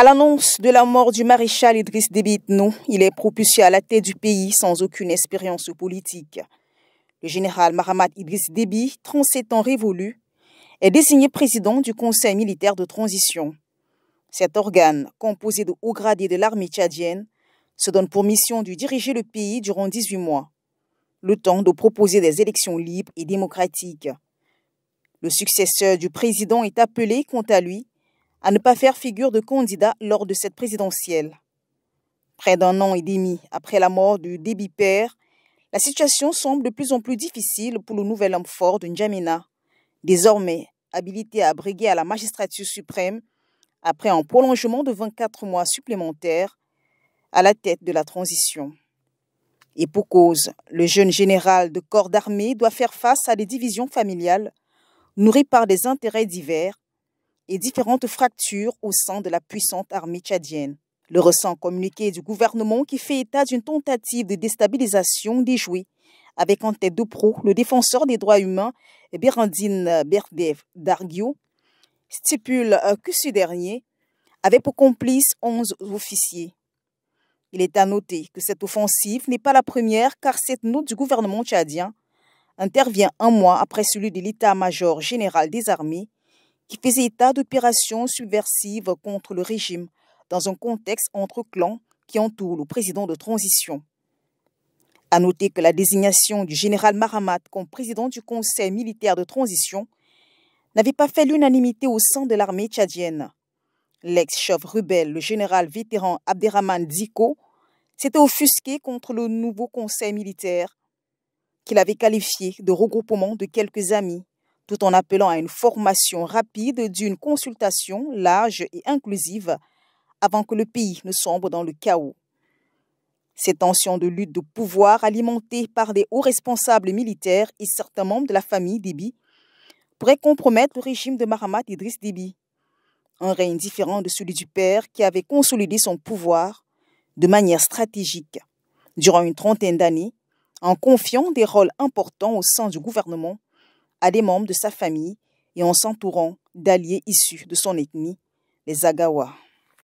À l'annonce de la mort du maréchal Idriss Déby il est propulsé à la tête du pays sans aucune expérience politique. Le général Mahamat Idriss Déby, 37 ans révolu, est désigné président du Conseil militaire de transition. Cet organe, composé de hauts gradés de l'armée tchadienne, se donne pour mission de diriger le pays durant 18 mois, le temps de proposer des élections libres et démocratiques. Le successeur du président est appelé, quant à lui, à ne pas faire figure de candidat lors de cette présidentielle. Près d'un an et demi après la mort du débit Père, la situation semble de plus en plus difficile pour le nouvel homme fort de N'Djamena, désormais habilité à briguer à la magistrature suprême après un prolongement de 24 mois supplémentaires à la tête de la transition. Et pour cause, le jeune général de corps d'armée doit faire face à des divisions familiales nourries par des intérêts divers et différentes fractures au sein de la puissante armée tchadienne. Le récent communiqué du gouvernement qui fait état d'une tentative de déstabilisation déjouée, avec en tête de pro le défenseur des droits humains Berendine Berdev Dargio, stipule euh, que ce dernier avait pour complice 11 officiers. Il est à noter que cette offensive n'est pas la première car cette note du gouvernement tchadien intervient un mois après celui de l'état-major général des armées qui faisait état d'opérations subversives contre le régime dans un contexte entre clans qui entoure le président de transition. À noter que la désignation du général Maramat comme président du Conseil militaire de transition n'avait pas fait l'unanimité au sein de l'armée tchadienne. L'ex-chef rebelle, le général vétéran Abderrahman Ziko, s'était offusqué contre le nouveau conseil militaire qu'il avait qualifié de regroupement de quelques amis tout en appelant à une formation rapide d'une consultation large et inclusive avant que le pays ne sombre dans le chaos. Ces tensions de lutte de pouvoir alimentées par des hauts responsables militaires et certains membres de la famille Déby pourraient compromettre le régime de Mahamat Idriss Déby. Un règne différent de celui du père qui avait consolidé son pouvoir de manière stratégique durant une trentaine d'années en confiant des rôles importants au sein du gouvernement à des membres de sa famille et en s'entourant d'alliés issus de son ethnie, les Agawa.